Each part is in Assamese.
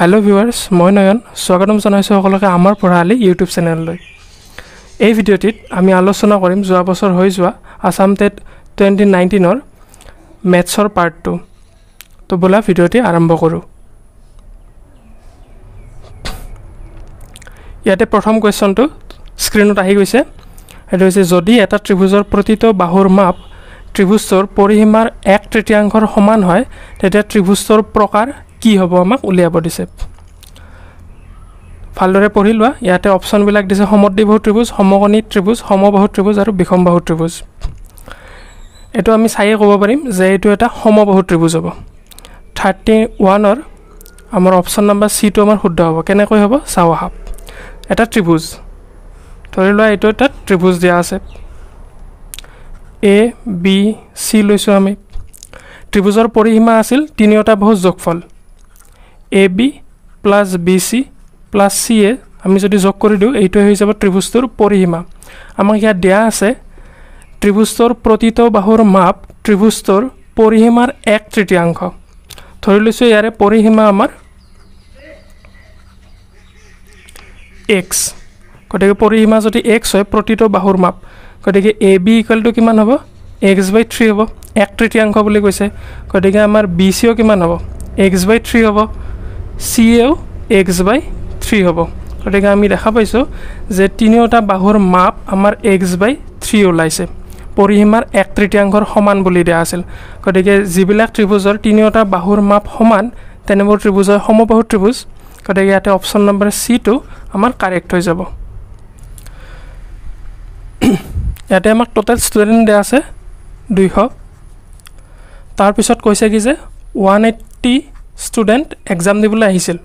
হেল্ল' ভিউৱাৰ্ছ মই নয়ন স্বাগতম জনাইছোঁ সকলোকে আমাৰ পঢ়ালি ইউটিউব চেনেললৈ এই ভিডিঅ'টিত আমি আলোচনা কৰিম যোৱা বছৰ হৈ যোৱা আছাম টেট টুৱেণ্টি নাইণ্টিনৰ মেথছৰ পাৰ্ট টু তো বোলা ভিডিঅ'টি আৰম্ভ কৰোঁ ইয়াতে প্ৰথম কুৱেশ্যনটো স্ক্ৰীণত আহি গৈছে সেইটো হৈছে যদি এটা ত্ৰিভুজৰ প্ৰতিটো বাহুৰ মাপ ত্ৰিভুজটোৰ পৰিসীমাৰ এক তৃতীয়াংশৰ সমান হয় তেতিয়া ত্ৰিভুজটোৰ প্ৰকাৰ কি হ'ব আমাক উলিয়াব দিছে ভালদৰে পঢ়ি লোৱা ইয়াতে অপশ্যনবিলাক দিছে সমদ্বিবাহু ত্ৰিভুজ সমকণী ত্ৰিভুজ সমবাহু ত্ৰিভুজ আৰু বিষমবাহু ত্ৰিভুজ এইটো আমি চায়ে ক'ব পাৰিম যে এইটো এটা সমবাহু ত্ৰিভুজ হ'ব থাৰ্টি ওৱানৰ আমাৰ অপশ্যন নাম্বাৰ চিটো আমাৰ শুদ্ধ হ'ব কেনেকৈ হ'ব চাওঁ আহক এটা ত্ৰিভুজ ধৰি লোৱা এইটো এটা ত্ৰিভুজ দিয়া আছে এ বি চি লৈছোঁ আমি ত্ৰিভুজৰ পৰিসীমা আছিল তিনিওটা বহুত যোগফল A B plus B C plus C A আমি যদি যোগ কৰি দিওঁ এইটো হৈ যাব ত্ৰিভুজটোৰ পৰিসীমা আমাক ইয়াত দিয়া আছে ত্ৰিভুজটোৰ প্ৰতিত বাহুৰ মাপ ত্ৰিভুজটোৰ পৰিসীমাৰ এক তৃতীয়াংশ ধৰি লৈছোঁ ইয়াৰে পৰিসীমা আমাৰ এক্স গতিকে পৰিসীমা যদি এক্স হয় প্ৰতিটো বাহুৰ মাপ গতিকে এ বি ইকুৱেলটো কিমান হ'ব এক্স বাই থ্ৰী হ'ব এক তৃতীয়াংশ বুলি কৈছে গতিকে আমাৰ বি চিও কিমান হ'ব এক্স বাই থ্ৰী হ'ব চি এও এক্স বাই থ্ৰী হ'ব গতিকে আমি দেখা পাইছোঁ যে তিনিওটা বাহুৰ মাপ আমাৰ এক্স বাই থ্ৰী ওলাইছে পৰিসীমাৰ এক তৃতীয়াংশৰ সমান বুলি দিয়া আছিল গতিকে যিবিলাক ত্ৰিভুজৰ তিনিওটা বাহুৰ মাপ সমান তেনেবোৰ ত্ৰিভুজৰ সমবাহু ত্ৰিভুজ গতিকে ইয়াতে অপশ্যন নম্বৰ চিটো আমাৰ কাৰেক্ট হৈ যাব ইয়াতে আমাক টোটেল ষ্টুডেণ্ট দিয়া আছে দুইশ তাৰপিছত কৈছে কি যে ওৱান এইটি ষ্টুডেণ্ট এক্সাম দিবলৈ আহিছিল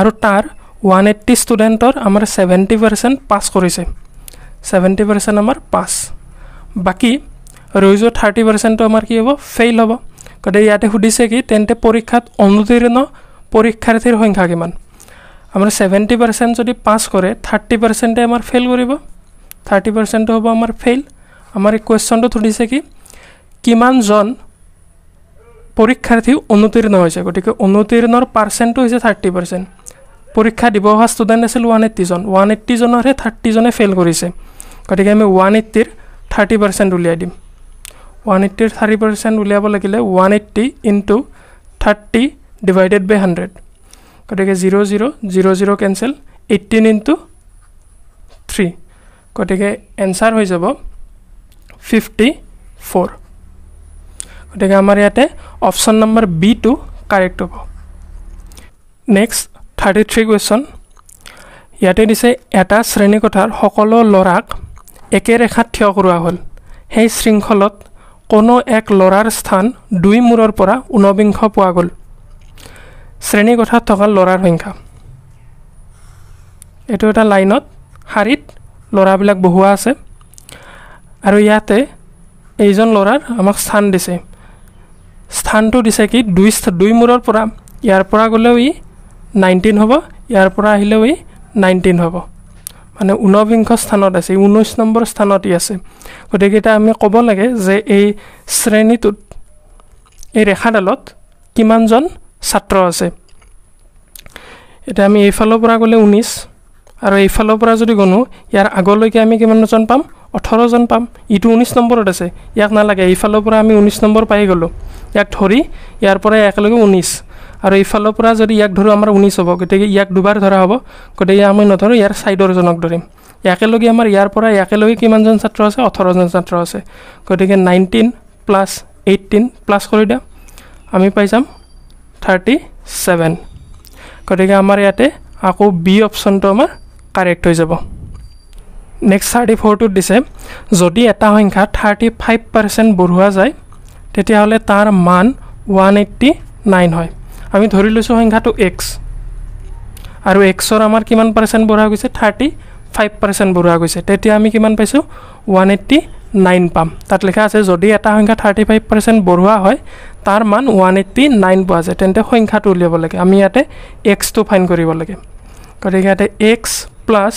আৰু তাৰ ওৱান এইট্টি ষ্টুডেণ্টৰ আমাৰ ছেভেণ্টি পাৰ্চেণ্ট পাছ কৰিছে ছেভেণ্টি পাৰ্চেণ্ট আমাৰ পাছ বাকী ৰৈ যোৱা থাৰ্টি পাৰ্চেণ্টটো আমাৰ কি হ'ব ফেইল হ'ব গতিকে ইয়াতে সুধিছে কি তেন্তে পৰীক্ষাত অনুতীৰ্ণ পৰীক্ষাৰ্থীৰ সংখ্যা কিমান আমাৰ ছেভেণ্টি পাৰ্চেণ্ট যদি পাছ কৰে থাৰ্টি পাৰ্চেণ্টে আমাৰ ফেইল কৰিব থাৰ্টি পাৰ্চেণ্টটো হ'ব আমাৰ ফেইল আমাৰ এই কুৱেশ্যনটোত সুধিছে কি কিমানজন পৰীক্ষাৰ্থী অনুতীৰ্ণ হৈছে গতিকে অনুতীৰ্ণৰ পাৰ্চেণ্টটো হৈছে থাৰ্টি পাৰ্চেণ্ট পৰীক্ষা দিব অহা ষ্টুডেণ্ট আছিল ওৱান এইট্টিজন ওৱান এইট্টিজনৰহে থাৰ্টিজনে ফেইল কৰিছে গতিকে আমি ওৱান এইট্টিৰ থাৰ্টি পাৰ্চেণ্ট উলিয়াই দিম ওৱান এইট্টিৰ থাৰ্টি পাৰ্চেণ্ট উলিয়াব লাগিলে one eighty into thirty divided by hundred গতিকে zero' zero' zero' zero' cancel eighteen into three গতিকে এনচাৰ হৈ যাব ফিফটি ফ'ৰ গতিকে আমাৰ ইয়াতে option number B two correct হ'ব নেক্সট থাৰ্টি থ্ৰী কুৱেশ্যন ইয়াতে দিছে এটা শ্ৰেণীকোঠাৰ সকলো ল'ৰাক একেৰেখাত থিয় কৰোৱা হ'ল সেই শৃংখলত কোনো এক ল'ৰাৰ স্থান দুই মূৰৰ পৰা ঊনবিংশ পোৱা গ'ল শ্ৰেণীকোঠাত থকা ল'ৰাৰ সংখ্যা এইটো এটা লাইনত শাৰীত ল'ৰাবিলাক বহোৱা আছে আৰু ইয়াতে এইজন ল'ৰাৰ আমাক স্থান দিছে স্থানটো দিছে কি দুই দুই মূৰৰ পৰা ইয়াৰ পৰা গ'লেও ই নাইনটিন হ'ব ইয়াৰ পৰা আহিলেও ই নাইনটিন হ'ব মানে ঊনবিংশ স্থানত আছে ঊনৈছ নম্বৰ স্থানত ই আছে গতিকে এতিয়া আমি ক'ব লাগে যে এই শ্ৰেণীটোত এই ৰেখাডালত কিমানজন ছাত্ৰ আছে এতিয়া আমি এইফালৰ পৰা গ'লে ঊনৈছ আৰু এইফালৰ পৰা যদি গণো ইয়াৰ আগলৈকে আমি কিমানজন পাম ওঠৰজন পাম ইটো ঊনৈছ নম্বৰত আছে ইয়াক নালাগে এইফালৰ পৰা আমি ঊনৈছ নম্বৰ পাই গ'লোঁ ইয়াক ধৰি ইয়াৰ পৰা একেলগে ঊনৈছ আৰু এইফালৰ পৰা যদি ইয়াক ধৰোঁ আমাৰ ঊনৈছ হ'ব গতিকে ইয়াক দুবাৰ ধৰা হ'ব গতিকে আমি নধৰোঁ ইয়াৰ ছাইডৰজনক ধৰিম একেলগে আমাৰ ইয়াৰ পৰা একেলগে কিমানজন ছাত্ৰ আছে ওঠৰজন ছাত্ৰ আছে গতিকে নাইনটিন প্লাছ এইটিন প্লাছ কৰি দিওঁ আমি পাই যাম থাৰ্টি ছেভেন গতিকে আমাৰ ইয়াতে আকৌ বি অপশ্যনটো আমাৰ কাৰেক্ট হৈ যাব নেক্সট থাৰ্টি ফ'ৰটোত দিছে যদি এটা সংখ্যা থাৰ্টি ফাইভ পাৰ্চেণ্ট বঢ়োৱা যায় তেতিয়াহ'লে তাৰ মান ওৱান এইট্টি নাইন হয় আমি ধৰি লৈছোঁ সংখ্যাটো এক্স আৰু এক্সৰ আমাৰ কিমান পাৰ্চেণ্ট বঢ়োৱা গৈছে থাৰ্টি ফাইভ পাৰ্চেণ্ট বঢ়োৱা গৈছে তেতিয়া আমি কিমান পাইছোঁ ওৱান এইট্টি নাইন পাম তাত লিখা আছে যদি এটা সংখ্যা থাৰ্টি ফাইভ পাৰ্চেণ্ট বঢ়োৱা হয় তাৰ মান ওৱান এইট্টি নাইন পোৱা যায় তেন্তে সংখ্যাটো উলিয়াব লাগে আমি ইয়াতে এক্সটো ফাইন কৰিব লাগে গতিকে ইয়াতে X plus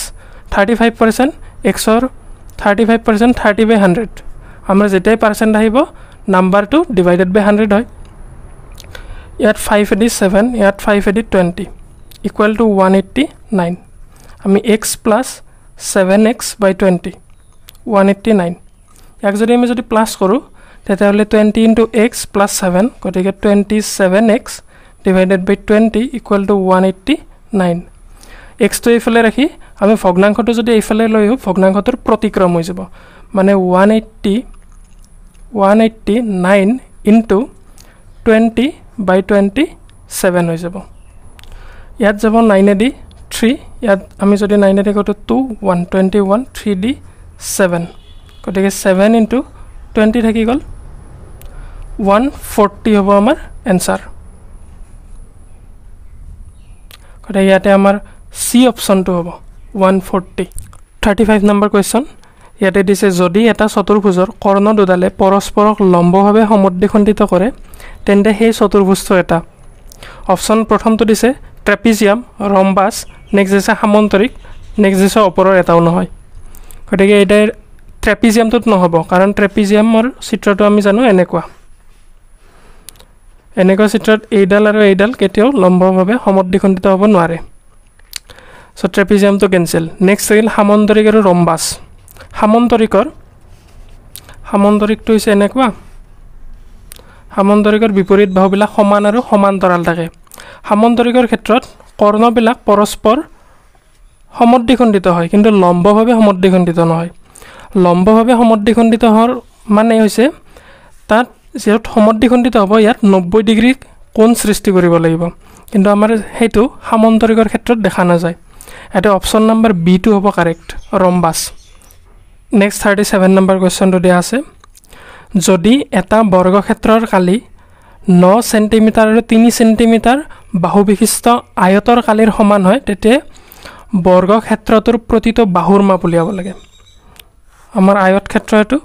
thirty five percent এক্সৰ thirty five percent thirty by hundred আমাৰ যেতিয়াই পাৰ্চেণ্ট আহিব নাম্বাৰটো ডিভাইডেড বাই হাণ্ড্ৰেড হয় ইয়াত ফাইভ এডি ছেভেন ইয়াত ফাইভ এডি twenty equal to one eighty nine আমি X plus seven X by twenty one eighty nine ইয়াক যদি আমি যদি প্লাছ কৰোঁ তেতিয়াহ'লে twenty into X plus seven গতিকে twenty seven X divided by twenty equal to one eighty nine এক্সটো এইফালে ৰাখি আমি ভগ্নাংশটো যদি এইফালে লৈ আহোঁ ভগ্নাংশটোৰ প্ৰতিক্ৰম হৈ যাব মানে one eighty one eighty nine into twenty by twenty seven হৈ যাব ইয়াত যাব নাইনে ডি থ্ৰী ইয়াত আমি যদি নাইনেদি কৰোঁ two one twenty one three ডি ছেভেন গতিকে ছেভেন ইণ্টু টুৱেণ্টি থাকি গ'ল ওৱান ফৰ্টি হ'ব আমাৰ এনচাৰ গতিকে ইয়াতে আমাৰ চি অপশ্যনটো হ'ব one forty thirty five number question ইয়াতে দিছে যদি এটা চতুৰ্ভুজৰ কৰ্ণ দুডালে পৰস্পৰক লম্বভাৱে সমদ্বিখণ্ডিত কৰে তেন্তে সেই চতুৰ্ভুজটো এটা অপশ্যন প্ৰথমটো দিছে ট্ৰেপিজিয়াম ৰম্বাছ নেক্সট দিছে সামন্তৰিক নেক্সট দিছে ওপৰৰ এটাও নহয় গতিকে এতিয়া ট্ৰেপিজিয়ামটোত নহ'ব কাৰণ ট্ৰেপিজিয়ামৰ চিত্ৰটো আমি জানো এনেকুৱা এনেকুৱা চিত্ৰত এইডাল আৰু এইডাল কেতিয়াও লম্বভাৱে সমদ্বিখণ্ডিত হ'ব নোৱাৰে চ' ট্ৰেপিজিয়ামটো কেঞ্চেল নেক্সট আহিল সামন্তৰিক আৰু ৰম্বাচ সামন্তৰিকৰ সামন্তৰিকটো হৈছে এনেকুৱা সামন্তৰিকৰ বিপৰীত ভাৱবিলাক সমান আৰু সমান্তৰাল থাকে সামন্তৰিকৰ ক্ষেত্ৰত কৰ্ণবিলাক পৰস্পৰ সমদ্বিখণ্ডিত হয় কিন্তু লম্বভাৱে সমদ্বিখণ্ডিত নহয় লম্বভাৱে সমদ্বিখণ্ডিত হোৱাৰ মানে হৈছে তাত যিহেতু সমদ্বিখণ্ডিত হ'ব ইয়াত নব্বৈ ডিগ্ৰী কোণ সৃষ্টি কৰিব লাগিব কিন্তু আমাৰ সেইটো সামন্তৰিকৰ ক্ষেত্ৰত দেখা নাযায় এটা অপশ্যন বি টো হ'ব correct rhombus next thirty seven number কুৱেশ্যনটো দিয়া আছে যদি এটা বৰ্গক্ষেত্ৰৰ কালি ন চেণ্টিমিটাৰ আৰু তিনি চেণ্টিমিটাৰ বাহুবিশিষ্ট আয়তৰ কালিৰ সমান হয় তেতিয়া বৰ্গক্ষেত্ৰটোৰ প্ৰতিটো বাহুৰ মাপ উলিয়াব লাগে আমাৰ আয়ত ক্ষেত্ৰ এইটো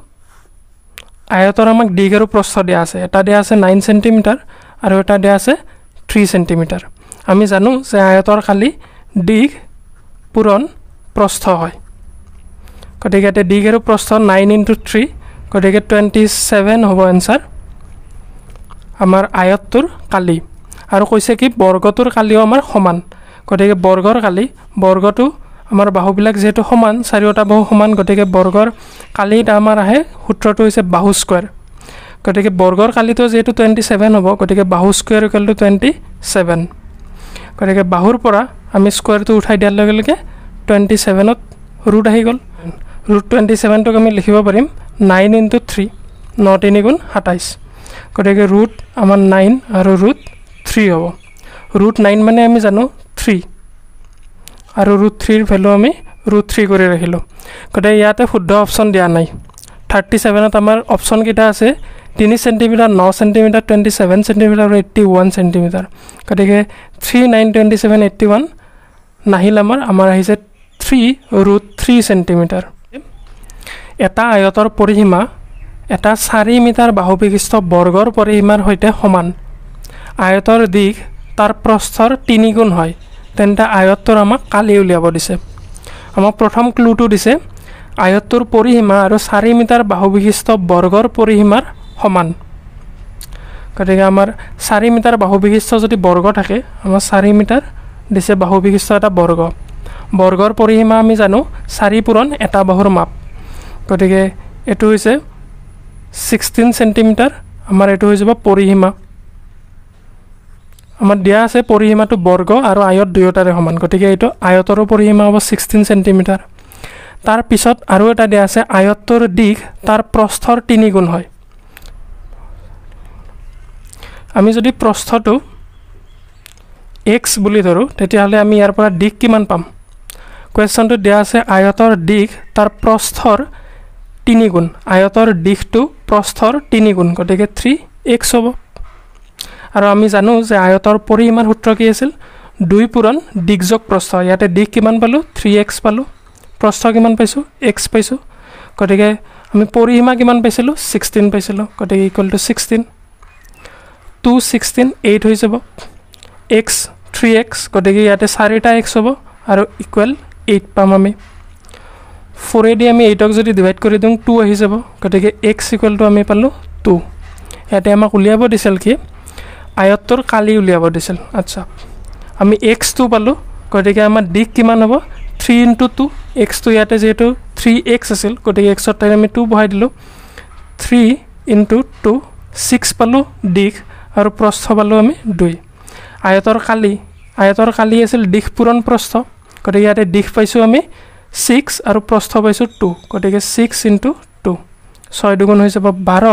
আয়তৰ আমাক দিগ আৰু প্ৰস্থ দিয়া আছে এটা দিয়া আছে নাইন চেণ্টিমিটাৰ আৰু এটা দিয়া আছে থ্ৰী চেণ্টিমিটাৰ আমি জানো যে আয়তৰ কালি দিগ পূৰণ প্ৰস্থ হয় গতিকে এতিয়া ডিগ আৰু প্ৰস্থ নাইন ইণ্টু থ্ৰী গতিকে টুৱেণ্টি ছেভেন হ'ব এনচাৰ আমাৰ আয়তটোৰ কালি আৰু কৈছে কি বৰ্গটোৰ কালিও আমাৰ সমান গতিকে বৰ্গৰ কালি বৰ্গটো আমাৰ বাহুবিলাক যিহেতু সমান চাৰিওটা বাহু সমান গতিকে বৰ্গৰ কালিত আমাৰ আহে সূত্ৰটো হৈছে বাহু স্কুৱেৰ গতিকে বৰ্গৰ কালিটো যিহেতু টুৱেণ্টি ছেভেন হ'ব গতিকে বাহু স্কুৱেৰ কালিটো টুৱেণ্টি ছেভেন গতিকে বাহুৰ পৰা আমি স্কোৱাৰটো উঠাই দিয়াৰ লগে লগে টুৱেণ্টি ছেভেনত ৰুট আহি গ'ল ৰুট টুৱেণ্টি ছেভেনটোক আমি লিখিব পাৰিম নাইন ইন্টু থ্ৰী ন তিনি গুণ সাতাইছ গতিকে ৰুট আমাৰ নাইন আৰু ৰুট থ্ৰী হ'ব ৰুট নাইন মানে আমি জানো থ্ৰী আৰু ৰুট থ্ৰীৰ ভেলু আমি ৰুট থ্ৰী কৰি ৰাখিলোঁ গতিকে ইয়াতে শুদ্ধ অপশ্যন দিয়া নাই থাৰ্টি ছেভেনত আমাৰ অপশ্যনকেইটা আছে তিনি চেণ্টিমিটাৰ ন চেণ্টিমিটাৰ টুৱেণ্টি ছেভেন চেণ্টিমিটাৰ আৰু এইট্টি ওৱান চেণ্টিমিটাৰ গতিকে three nine twenty seven eighty one নাহিল আমাৰ আমাৰ আহিছে থ্ৰী ৰুট থ্ৰী চেণ্টিমিটাৰ এটা আয়তৰ পৰিসীমা এটা চাৰি মিটাৰ বাহুবিশিষ্ট বৰ্গৰ পৰিসীমাৰ সৈতে সমান আয়তৰ দিশ তাৰ প্ৰস্থৰ তিনি গুণ হয় তেন্তে আয়তটোৰ আমাক কালি উলিয়াব দিছে আমাক প্ৰথম ক্লুটো দিছে আয়তটোৰ পৰিসীমা আৰু চাৰি মিটাৰ বাহুবিশিষ্ট বৰ্গৰ পৰিসীমাৰ সমান গতিকে আমাৰ চাৰি মিটাৰ বাহুবিশিষ্ট যদি বৰ্গ থাকে আমাৰ চাৰি মিটাৰ দিছে বাহু বিশিষ্ট এটা বৰ্গ বৰ্গৰ পৰিসীমা আমি জানো চাৰি পূৰণ এটা বাহুৰ মাপ গতিকে এইটো হৈছে ছিক্সটিন চেণ্টিমিটাৰ আমাৰ এইটো হৈ যাব পৰিসীমা আমাৰ দিয়া আছে পৰিসীমাটো বৰ্গ আৰু আয়ত দুয়োটাৰে সমান গতিকে এইটো আয়তৰো পৰিসীমা হ'ব ছিক্সটিন চেণ্টিমিটাৰ তাৰ পিছত আৰু এটা দিয়া আছে আয়তৰ দিশ তাৰ প্ৰস্থৰ তিনিগুণ হয় আমি যদি প্ৰস্থটো এক্স বুলি ধৰোঁ তেতিয়াহ'লে আমি ইয়াৰ পৰা দিশ কিমান পাম কুৱেশ্যনটো দিয়া আছে আয়তৰ দিশ তাৰ প্ৰস্থৰ গুণ আয়তৰ দিশটো প্ৰস্থৰ গুণ গতিকে থ্ৰী এক্স হ'ব আৰু আমি জানো যে আয়তৰ পৰিমাণ সূত্ৰ কি আছিল দুই পূৰণ দিগযোগ প্ৰস্থ ইয়াতে দিশ কিমান পালোঁ থ্ৰী এক্স পালোঁ প্ৰস্থ কিমান পাইছোঁ এক্স পাইছোঁ গতিকে আমি পৰিসীমা কিমান পাইছিলোঁ ছিক্সটিন পাইছিলোঁ গতিকে equal to sixteen two sixteen eight হৈ যাব এক্স থ্ৰী এক্স গতিকে ইয়াতে চাৰিটা এক্স হ'ব আৰু ইকুৱেল এইট পাম আমি ফ'ৰেদি আমি এইটক যদি ডিভাইড কৰি দিওঁ টু আহি যাব গতিকে এক্স ইকুৱেলটো আমি পালোঁ টু ইয়াতে আমাক উলিয়াব দিছিল কি আয়ত্তৰ কালি উলিয়াব দিছিল আচ্ছা আমি এক্সটো পালোঁ গতিকে আমাৰ দিক কিমান হ'ব থ্ৰী ইণ্টু টু এক্সটো ইয়াতে যিহেতু থ্ৰী এক্স আছিল গতিকে এক্সৰ ঠাইত আমি টু বহাই দিলোঁ থ্ৰী ইণ্টু টু ছিক্স পালোঁ দিক আৰু প্ৰস্থ পালোঁ আমি দুই আয়তৰ কালি আয়তৰ কালি আছিল দিশ পূৰণ প্ৰস্থ গতিকে ইয়াতে দিশ পাইছোঁ আমি ছিক্স আৰু প্ৰস্থ পাইছোঁ টু গতিকে ছিক্স ইণ্টু টু ছয় দুগুণ হৈ যাব বাৰ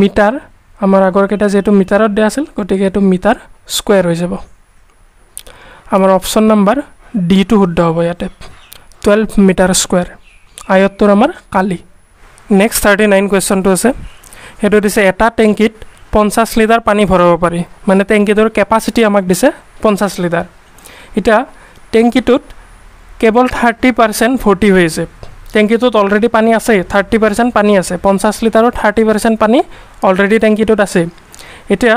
মিটাৰ আমাৰ আগৰকেইটা যিহেতু মিটাৰত দিয়া আছিল গতিকে এইটো মিটাৰ স্কুৱেৰ হৈ যাব আমাৰ অপশ্যন নাম্বাৰ ডিটো শুদ্ধ হ'ব ইয়াতে টুৱেলভ মিটাৰ স্কুৱেৰ আয়তটোৰ আমাৰ কালি নেক্সট থাৰ্টি নাইন কুৱেশ্যনটো আছে সেইটো দিছে এটা টেংকিত পঞ্চাছ লিটাৰ পানী ভৰাব পাৰি মানে টেংকিটোৰ কেপাচিটি আমাক দিছে পঞ্চাছ লিটাৰ এতিয়া টেংকীটোত কেৱল থাৰ্টি পাৰ্চেণ্ট ভৰ্তি হৈ আছে টেংকীটোত অলৰেডি পানী আছে থাৰ্টি পাৰ্চেণ্ট পানী আছে পঞ্চাছ লিটাৰৰ থাৰ্টি পাৰ্চেণ্ট পানী অলৰেডি টেংকিটোত আছে এতিয়া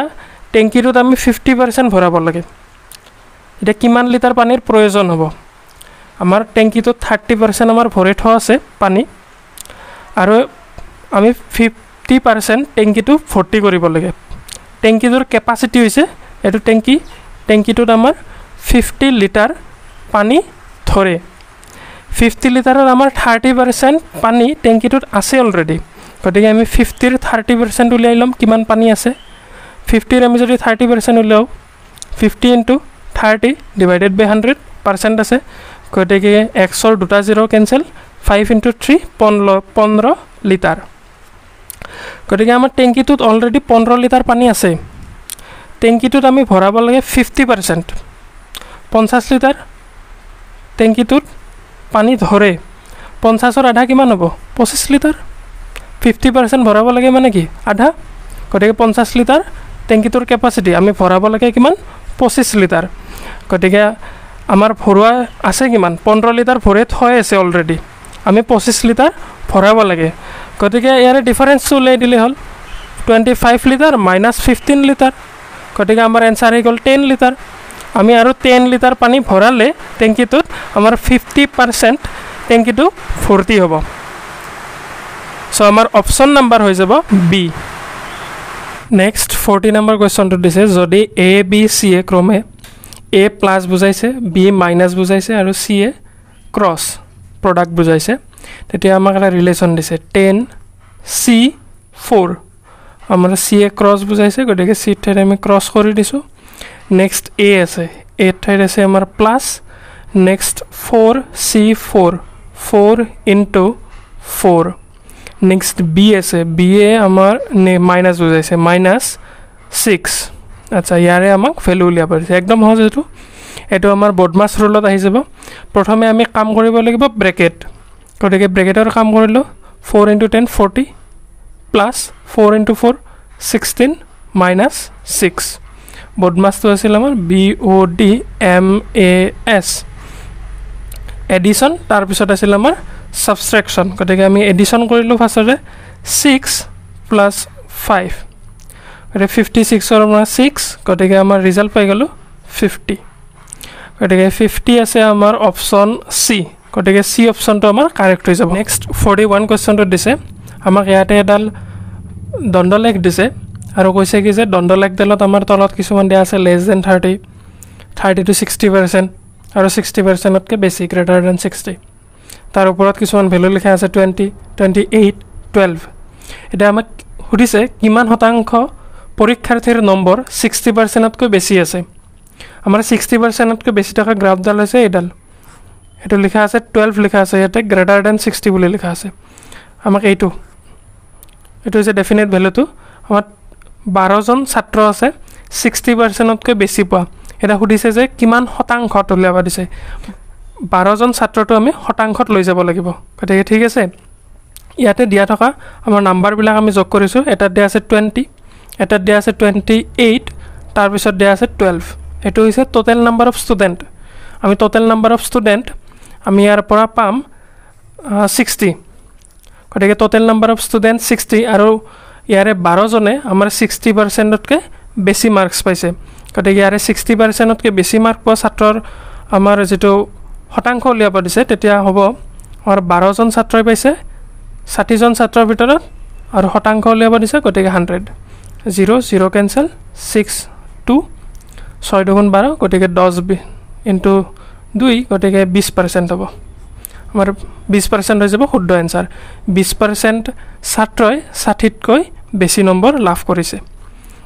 টেংকীটোত আমি ফিফটি পাৰ্চেণ্ট ভৰাব লাগে এতিয়া কিমান লিটাৰ পানীৰ প্ৰয়োজন হ'ব আমাৰ টেংকীটোত থাৰ্টি পাৰ্চেণ্ট আমাৰ ভৰি থোৱা আছে পানী আৰু আমি ফিফ ফিফটি পাৰ্চেণ্ট টেংকিটো ভৰ্তি কৰিব লাগে টেংকিটোৰ কেপাচিটি হৈছে এইটো টেংকি টেংকিটোত আমাৰ ফিফটি লিটাৰ পানী ধৰে ফিফটি লিটাৰত আমাৰ থাৰ্টি পাৰ্চেণ্ট পানী টেংকিটোত আছে অলৰেডি গতিকে আমি ফিফটিৰ থাৰ্টি পাৰ্চেণ্ট উলিয়াই ল'ম কিমান পানী আছে ফিফটিৰ আমি যদি থাৰ্টি পাৰ্চেণ্ট উলিয়াওঁ fifty into thirty divided by hundred percent আছে গতিকে এক্সৰ দুটা zero' cancel five into three পোন্ধৰ পোন্ধৰ লিটাৰ গতিকে আমাৰ টেংকীটোত অলৰেডি পোন্ধৰ লিটাৰ পানী আছে টেংকীটোত আমি ভৰাব লাগে ফিফটি পাৰ্চেণ্ট পঞ্চাছ লিটাৰ টেংকীটোত পানী ধৰে পঞ্চাছৰ আধা কিমান হ'ব পঁচিছ লিটাৰ ফিফটি পাৰ্চেণ্ট ভৰাব লাগে মানে কি আধা গতিকে পঞ্চাছ লিটাৰ টেংকিটোৰ কেপাচিটি আমি ভৰাব লাগে কিমান পঁচিছ লিটাৰ গতিকে আমাৰ ভৰোৱা আছে কিমান পোন্ধৰ লিটাৰ ভৰাই থৈ আছে অলৰেডি আমি পঁচিছ লিটাৰ ভৰাব লাগে গতিকে ইয়াৰে ডিফাৰেঞ্চ উলিয়াই দিলে হ'ল twenty five litre minus fifteen litre গতিকে আমাৰ এনচাৰ হৈ গ'ল টেন লিটাৰ আমি আৰু টেন লিটাৰ পানী ভৰালে টেংকিটোত আমাৰ ফিফটি পাৰ্চেণ্ট টেংকিটো ফূৰ্তি হ'ব চ' আমাৰ অপশ্যন নাম্বাৰ হৈ যাব বি নেক্সট ফৰ্টি নম্বৰ কুৱেশ্যনটোত দিছে যদি এ বি চিয়ে ক্ৰমে এ প্লাছ বুজাইছে বি মাইনাছ বুজাইছে আৰু চিয়ে ক্ৰছ প্ৰডাক্ট বুজাইছে তেতিয়া আমাক এটা ৰিলেশ্যন দিছে টেন চি ফ'ৰ আমাৰ চিয়ে ক্ৰছ বুজাইছে গতিকে চি ঠাইত আমি ক্ৰছ কৰি দিছোঁ নেক্সট এ আছে এ ঠাইত আছে আমাৰ plus next four C four four into four next B আছে বি এ আমাৰ মাইনাছ বুজাইছে মাইনাছ ছিক্স আচ্ছা ইয়াৰে আমাক ভেলু উলিয়াব পাৰিছে একদম সহজ এইটো এইটো আমাৰ বদমাছ ৰুলত আহি যাব প্ৰথমে আমি কাম কৰিব লাগিব ব্ৰেকেট গতিকে ব্ৰেকেটৰ কাম কৰিলোঁ four into ten forty plus four into four sixteen minus six বদমাছটো আছিল আমাৰ B O' D M A S addition তাৰপিছত আছিল আমাৰ ছাবষ্ট্ৰেকশ্যন গতিকে আমি এডিশ্যন কৰিলোঁ ফাৰ্ষ্টতে ছিক্স প্লাছ ফাইভ গতিকে ফিফটি ছিক্সৰ পৰা ছিক্স গতিকে আমাৰ ৰিজাল্ট পাই গ'লোঁ ফিফটি গতিকে ফিফটি আছে আমাৰ অপশ্যন চি গতিকে চি অপশ্যনটো আমাৰ কাৰেক্ট হৈ যাব নেক্সট ফৰ্টি ওৱান কুৱেশ্যনটোত দিছে আমাক ইয়াতে এডাল দণ্ডলেখ দিছে আৰু কৈছে কি যে দণ্ডলেখডালত আমাৰ তলত কিছুমান দিয়া আছে less than thirty thirty to sixty percent আৰু ছিক্সটি পাৰ্চেণ্টতকৈ বেছি গ্ৰেটাৰ দেন ছিক্সটি তাৰ ওপৰত কিছুমান ভেলু লিখা আছে টুৱেণ্টি টুৱেণ্টি এইট টুৱেলভ এতিয়া আমাক সুধিছে কিমান শতাংশ পৰীক্ষাৰ্থীৰ নম্বৰ ছিক্সটি পাৰ্চেণ্টতকৈ বেছি আছে আমাৰ ছিক্সটি পাৰ্চেণ্টতকৈ বেছি থকা গ্ৰাফডাল হৈছে এইডাল এইটো লিখা আছে টুৱেল্ভ লিখা আছে ইয়াতে গ্ৰেটাৰ দেন ছিক্সটি বুলি লিখা আছে আমাক এইটো এইটো হৈছে ডেফিনেট ভেলুটো আমাৰ বাৰজন ছাত্ৰ আছে ছিক্সটি পাৰ্চেণ্টতকৈ বেছি পোৱা এতিয়া সুধিছে যে কিমান শতাংশত উলিয়াব দিছে বাৰজন ছাত্ৰটো আমি শতাংশত লৈ যাব লাগিব গতিকে ঠিক আছে ইয়াতে দিয়া থকা আমাৰ নাম্বাৰবিলাক আমি যোগ কৰিছোঁ এটাত দিয়া আছে টুৱেণ্টি এটাত দিয়া আছে টুৱেণ্টি এইট তাৰপিছত দিয়া আছে টুৱেল্ভ এইটো হৈছে ট'টেল নাম্বাৰ অফ ষ্টুডেণ্ট আমি ট'টেল নাম্বাৰ অফ ষ্টুডেণ্ট আমি ইয়াৰ পৰা পাম ছিক্সটি গতিকে total number of student sixty আৰু ইয়াৰে বাৰজনে আমাৰ ছিক্সটি পাৰ্চেণ্টতকৈ বেছি মাৰ্কছ পাইছে গতিকে ইয়াৰে ছিক্সটি পাৰ্চেণ্টতকৈ বেছি মাৰ্ক পোৱা ছাত্ৰৰ আমাৰ যিটো শতাংশ উলিয়াব দিছে তেতিয়া হ'ব আমাৰ বাৰজন ছাত্ৰই পাইছে ষাঠিজন ছাত্ৰৰ ভিতৰত আৰু শতাংশ উলিয়াব দিছে গতিকে hundred zero' zero' cancel six two ছয় দুগুণ বাৰ গতিকে দহ ইণ্টু দুই গতিকে বিছ পাৰ্চেণ্ট হ'ব আমাৰ বিছ পাৰ্চেণ্ট হৈ যাব শুদ্ধ এনচাৰ বিছ পাৰ্চেণ্ট ছাত্ৰই ষাঠিতকৈ বেছি নম্বৰ লাভ কৰিছে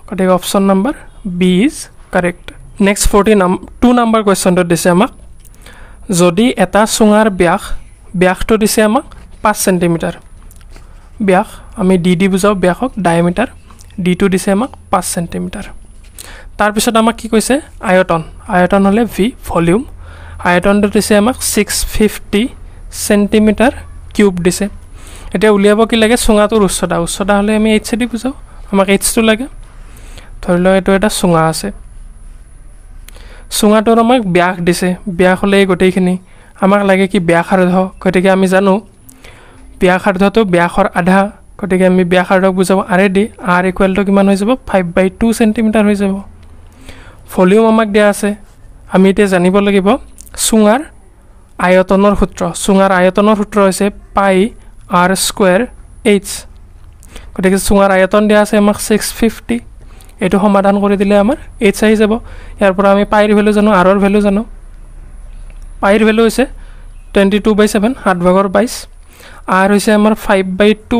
গতিকে option number B is correct next forty নাম টু নাম্বাৰ কুৱেশ্যনটোত দিছে আমাক যদি এটা চুঙাৰ ব্যাস ব্যাসটো দিছে আমাক পাঁচ চেণ্টিমিটাৰ ব্যাস আমি ডি ডি বুজাওঁ ব্যাসক ডায়মিটাৰ ডিটো দিছে আমাক পাঁচ চেণ্টিমিটাৰ তাৰপিছত আমাক কি কৈছে আয়তন আয়তন হ'লে ভি ভলিউম আয়তনটো দিছে আমাক ছিক্স ফিফটি চেণ্টিমিটাৰ কিউব দিছে এতিয়া উলিয়াব কি লাগে চুঙাটোৰ উচ্চতা উচ্চতা হ'লে আমি এইচ এ দি বুজাওঁ আমাক এইচটো লাগে ধৰি লওক এইটো এটা চুঙা আছে চুঙাটোৰ আমাক ব্যাস দিছে ব্যাস হ'লে এই গোটেইখিনি আমাক লাগে কি ব্যাসাৰ্ধ গতিকে আমি জানো ব্যাসাৰ্ধটো ব্যাসৰ আধা গতিকে আমি ব্যাসাৰ্ধক বুজাব আৰ এ ডি আৰ ইকুৱেলটো কিমান হৈ যাব ফাইভ বাই টু চেণ্টিমিটাৰ হৈ যাব ভলিউম আমাক দিয়া আছে আমি এতিয়া জানিব লাগিব চুঙাৰ আয়তনৰ সূত্ৰ চুঙাৰ আয়তনৰ সূত্ৰ হৈছে পাই আৰ স্কুৱেৰ এইচ গতিকে চুঙাৰ আয়তন দিয়া আছে আমাক ছিক্স ফিফটি এইটো সমাধান কৰি দিলে আমাৰ এইটছ আহি যাব ইয়াৰ পৰা আমি পাইৰ ভেলু জানো আৰৰ ভেলু জানো পাইৰ ভেলু হৈছে টুৱেণ্টি টু বাই ছেভেন সাত ভাগৰ বাইছ আৰ হৈছে আমাৰ five by two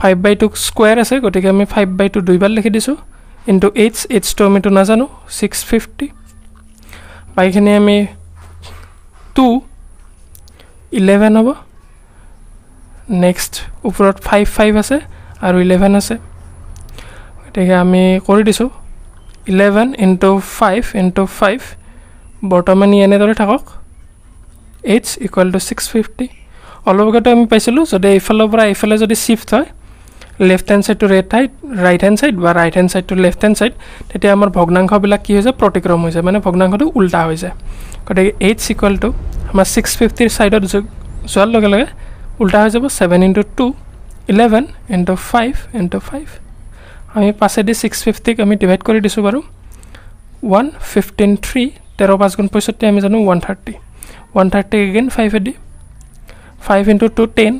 five by two square আছে গতিকে আমি ফাইভ বাই টু দুইবাৰ লিখি দিছোঁ ইণ্টু এইচ এইটছটো আমিতো নাজানো ছিক্স ফিফটি পাইখিনি আমি টু ইলেভেন হ'ব নেক্সট ওপৰত ফাইভ ফাইভ আছে আৰু ইলেভেন আছে গতিকে আমি কৰি দিছোঁ eleven into five into five বৰ্তমান ই এনেদৰে থাকক it's equal to six fifty অলপকৈতো আমি পাইছিলোঁ যদি এইফালৰ পৰা এইফালে যদি শ্বিফ্ট হয় লেফট হেণ্ড ছাইড টু ৰেট হাইড ৰাইট হেণ্ড ছাইড বা right hand side to left hand side তেতিয়া আমাৰ ভগ্নাংশবিলাক কি হৈ যায় প্ৰতিক্ৰম হৈ যায় মানে ভগ্নাংশটো উল্টা হৈ যায় গতিকে এইট ছিকুৱেল টু আমাৰ ছিক্স ফিফটিৰ ছাইডত যোৱাৰ লগে লগে উল্টা হৈ যাব seven into two eleven into five into five আমি পাছেদি ছিক্স ফিফটিক আমি ডিভাইড কৰি দিছোঁ বাৰু ওৱান ফিফটিন থ্ৰী তেৰ পাঁচ গুণ পঁয়ষষ্ঠি আমি জানো one thirty one thirty again five এডি five into two ten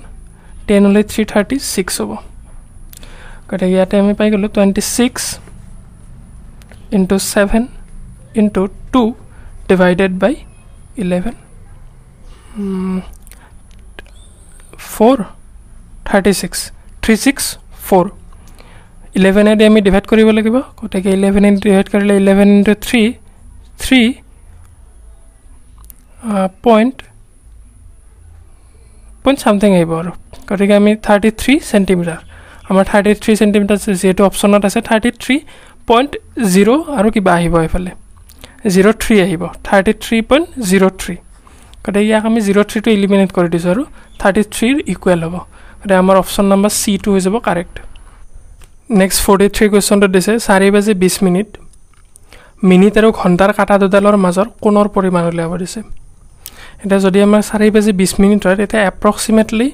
ten হ'লে থ্ৰী থাৰ্টি ছিক্স হ'ব গতিকে ইয়াতে আমি পাই গ'লোঁ twenty six into seven into two divided by eleven four thirty six three six four ইলেভেনেদি আমি ডিভাইড কৰিব লাগিব গতিকে ইলেভেনে ডিভাইড কৰিলে eleven into three three point point something আহিব আৰু গতিকে আমি থাৰ্টি থ্ৰী চেণ্টিমিটাৰ আমাৰ থাৰ্টি থ্ৰী চেণ্টিমিটাৰ যিহেতু অপশ্যনত আছে থাৰ্টি থ্ৰী পইণ্ট জিৰ' আৰু কিবা আহিব এইফালে জিৰ' থ্ৰী আহিব thirty three point zero' three গতিকে ইয়াক আমি জিৰ' থ্ৰীটো ইলিমিনেট কৰি দিছোঁ আৰু থাৰ্টি থ্ৰীৰ ইকুৱেল হ'ব গতিকে আমাৰ অপশ্যন নাম্বাৰ চি টু হৈ যাব কাৰেক্ট নেক্সট ফৰ্টি থ্ৰী কুৱেশ্যনটো দিছে চাৰি বাজি বিছ মিনিট মিনিট আৰু ঘণ্টাৰ কাটা দুডালৰ মাজৰ কোণৰ পৰিমাণ উলিয়াব দিছে এতিয়া যদি আমাৰ চাৰি বাজি বিছ মিনিট হয় তেতিয়া এপ্ৰক্সিমেটলি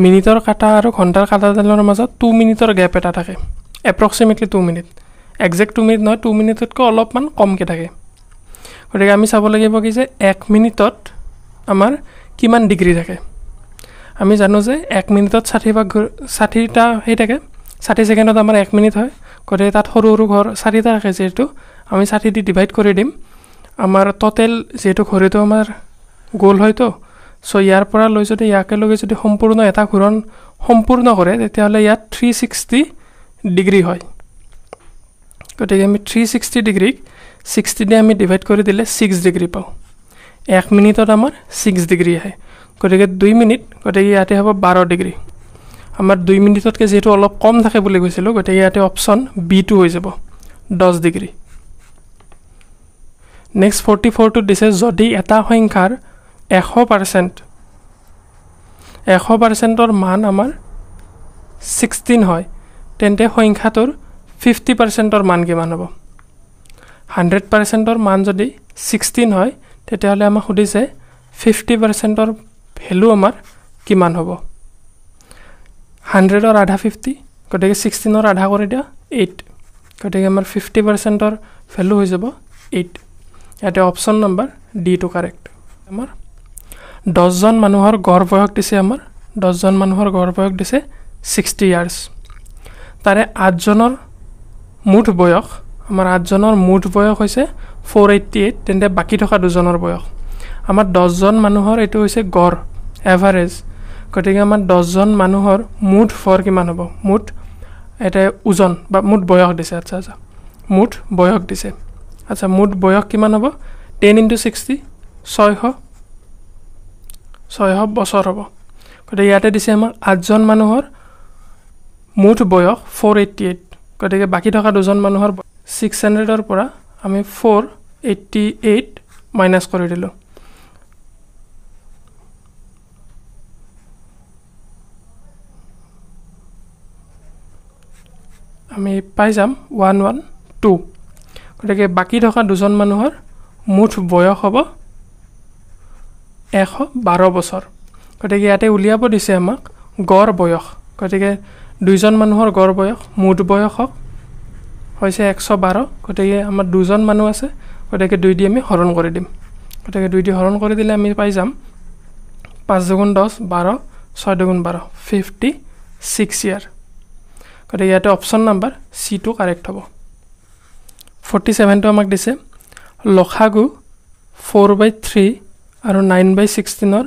মিনিটৰ কাটা আৰু ঘণ্টাৰ কাটাডালৰ মাজত টু মিনিটৰ গেপ এটা থাকে approximately two minute exact two minute নহয় টু মিনিটতকৈ অলপমান কমকৈ থাকে গতিকে আমি চাব লাগিব কি যে এক মিনিটত আমাৰ কিমান ডিগ্ৰী থাকে আমি জানো যে এক মিনিটত ষাঠি বা ষাঠিটা সেই থাকে ষাঠি ছেকেণ্ডত আমাৰ এক মিনিট হয় গতিকে তাত সৰু সৰু ঘৰ চাৰিটা থাকে যিহেতু আমি ষাঠি দি ডিভাইড কৰি দিম আমাৰ ট'টেল যিহেতু ঘড়ীটো আমাৰ গ'ল হয়তো চ' ইয়াৰ পৰা লৈ যদি ইয়াকে লৈ যদি সম্পূৰ্ণ এটা ঘূৰণ সম্পূৰ্ণ কৰে তেতিয়াহ'লে ইয়াত থ্ৰী ছিক্সটি ডিগ্ৰী হয় গতিকে আমি থ্ৰী ছিক্সটি ডিগ্ৰীক ছিক্সটি দি আমি ডিভাইড কৰি দিলে ছিক্স ডিগ্ৰী পাওঁ এক মিনিটত আমাৰ ছিক্স ডিগ্ৰী আহে গতিকে দুই মিনিট গতিকে ইয়াতে হ'ব বাৰ ডিগ্ৰী আমাৰ দুই মিনিটতকৈ যিহেতু অলপ কম থাকে বুলি কৈছিলোঁ গতিকে ইয়াতে অপশ্যন বিটো হৈ যাব দহ ডিগ্ৰী নেক্সট ফৰ্টি ফ'ৰটোত দিছে যদি এটা সংখ্যাৰ এশ পাৰ্চেণ্ট এশ পাৰ্চেণ্টৰ মান আমাৰ ছিক্সটিন হয় তেন্তে সংখ্যাটোৰ ফিফটি পাৰ্চেণ্টৰ মান কিমান হ'ব হাণ্ড্ৰেড পাৰ্চেণ্টৰ মান যদি ছিক্সটিন হয় তেতিয়াহ'লে আমাক সুধিছে ফিফটি পাৰ্চেণ্টৰ ভেলু আমাৰ কিমান হ'ব হাণ্ড্ৰেডৰ আধা ফিফটি গতিকে ছিক্সটিনৰ আধা কৰি দিয়া এইট গতিকে আমাৰ ফিফটি পাৰ্চেণ্টৰ ভেলু হৈ যাব এইট ইয়াতে অপশ্যন নম্বৰ ডিটো কাৰেক্ট আমাৰ দহজন মানুহৰ গড় বয়স দিছে আমাৰ দহজন মানুহৰ গড় বয়স দিছে ছিক্সটি ইয়াৰ্ছ তাৰে আঠজনৰ মুঠ বয়স আমাৰ আঠজনৰ মুঠ বয়স হৈছে ফ'ৰ এইট্টি এইট তেন্তে বাকী থকা দুজনৰ বয়স আমাৰ দহজন মানুহৰ এইটো হৈছে গড় এভাৰেজ গতিকে আমাৰ দহজন মানুহৰ মুঠ ফৰ কিমান হ'ব মুঠ এটা ওজন বা মুঠ বয়স দিছে আচ্ছা আচ্ছা মুঠ বয়স দিছে আচ্ছা মুঠ বয়স কিমান হ'ব টেন ইণ্টু ছিক্সটি ছয়শ ছয়শ বছৰ হ'ব গতিকে ইয়াতে দিছে আমাৰ আঠজন মানুহৰ মুঠ বয়স ফ'ৰ এইটটি এইট গতিকে বাকী থকা দুজন মানুহৰ ছিক্স হাণ্ড্ৰেডৰ পৰা আমি ফ'ৰ এইটটি এইট মাইনাছ কৰি দিলোঁ আমি পাই যাম ওৱান ওৱান টু গতিকে বাকী থকা দুজন মানুহৰ মুঠ বয়স হ'ব এশ বাৰ বছৰ গতিকে ইয়াতে উলিয়াব দিছে আমাক গড় বয়স গতিকে দুজন মানুহৰ গড় বয়স মুঠ বয়সক হৈছে এশ বাৰ গতিকে আমাৰ দুজন মানুহ আছে গতিকে দুই দি আমি হৰণ কৰি দিম গতিকে দুই দি হৰণ কৰি দিলে আমি পাই যাম পাঁচ দুগুণ দহ বাৰ ছয় দুগুণ বাৰ ফিফটি ছিক্স ইয়াৰ গতিকে ইয়াতে অপশ্যন নাম্বাৰ চি চিটো কাৰেক্ট হ'ব ফৰ্টি ছেভেনটো আমাক দিছে লখাগু ফ'ৰ বাই থ্ৰী আৰু নাইন বাই ছিক্সটিনৰ